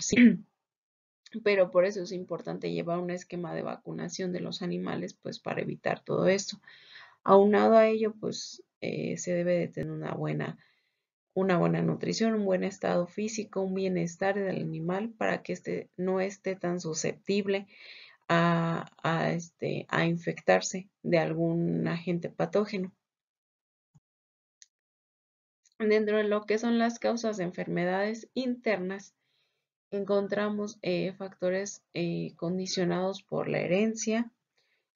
sí. Pero por eso es importante llevar un esquema de vacunación de los animales, pues para evitar todo esto. Aunado a ello, pues eh, se debe de tener una buena, una buena nutrición, un buen estado físico, un bienestar del animal para que este no esté tan susceptible a, a, este, a infectarse de algún agente patógeno. Dentro de lo que son las causas de enfermedades internas, encontramos eh, factores eh, condicionados por la herencia,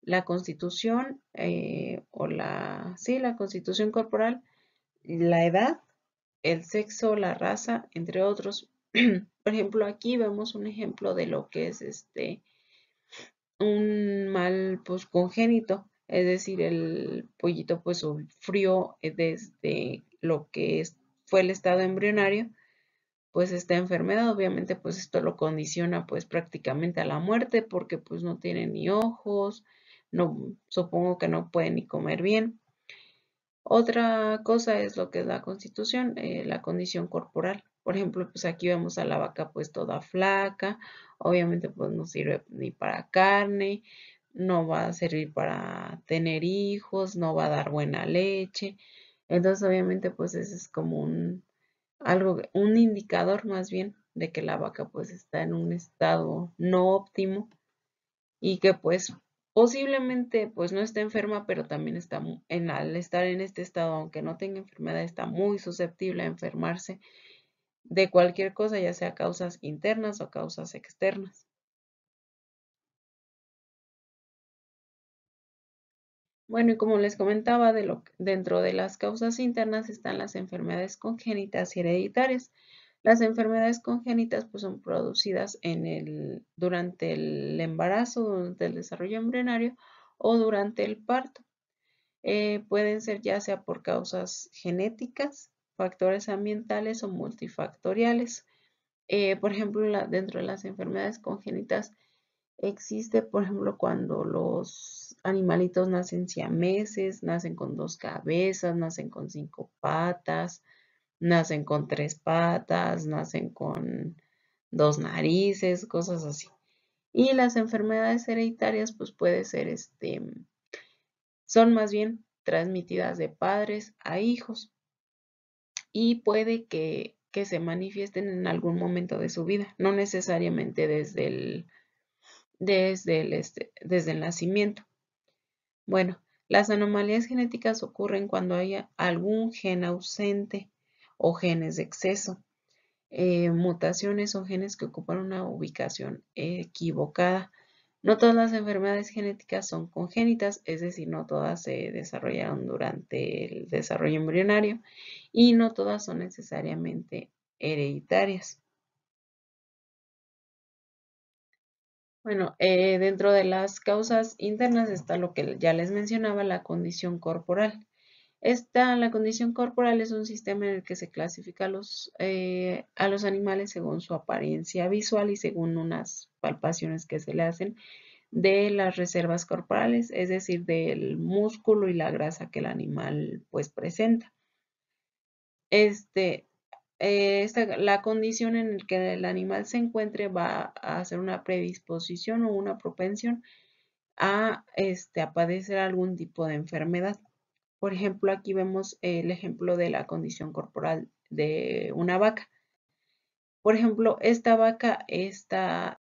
la constitución eh, o la, sí, la constitución corporal, la edad, el sexo, la raza, entre otros. por ejemplo, aquí vemos un ejemplo de lo que es este un mal pues, congénito, es decir, el pollito pues sufrió desde lo que fue el estado embrionario pues esta enfermedad obviamente pues esto lo condiciona pues prácticamente a la muerte porque pues no tiene ni ojos, no supongo que no puede ni comer bien. Otra cosa es lo que es la constitución, eh, la condición corporal. Por ejemplo, pues aquí vemos a la vaca pues toda flaca, obviamente pues no sirve ni para carne, no va a servir para tener hijos, no va a dar buena leche. Entonces obviamente pues eso es como un, algo, un indicador más bien de que la vaca pues está en un estado no óptimo y que pues posiblemente pues no está enferma, pero también está en al estar en este estado, aunque no tenga enfermedad, está muy susceptible a enfermarse de cualquier cosa, ya sea causas internas o causas externas. Bueno, y como les comentaba, dentro de las causas internas están las enfermedades congénitas y hereditarias. Las enfermedades congénitas pues, son producidas en el, durante el embarazo, durante el desarrollo embrionario o durante el parto. Eh, pueden ser ya sea por causas genéticas, factores ambientales o multifactoriales. Eh, por ejemplo, dentro de las enfermedades congénitas existe, por ejemplo, cuando los animalitos nacen siameses, nacen con dos cabezas, nacen con cinco patas, nacen con tres patas, nacen con dos narices, cosas así. Y las enfermedades hereditarias, pues puede ser este, son más bien transmitidas de padres a hijos y puede que, se manifiesten en algún momento de su vida, no necesariamente desde desde el, desde el este, nacimiento. Bueno, las anomalías genéticas ocurren cuando hay algún gen ausente o genes de exceso, eh, mutaciones o genes que ocupan una ubicación equivocada. No todas las enfermedades genéticas son congénitas, es decir, no todas se desarrollaron durante el desarrollo embrionario y no todas son necesariamente hereditarias. Bueno, eh, dentro de las causas internas está lo que ya les mencionaba, la condición corporal. Esta, la condición corporal es un sistema en el que se clasifica a los, eh, a los animales según su apariencia visual y según unas palpaciones que se le hacen de las reservas corporales, es decir, del músculo y la grasa que el animal pues presenta. Este, eh, la condición en la que el animal se encuentre va a hacer una predisposición o una propensión a, este, a padecer algún tipo de enfermedad. Por ejemplo, aquí vemos el ejemplo de la condición corporal de una vaca. Por ejemplo, esta vaca está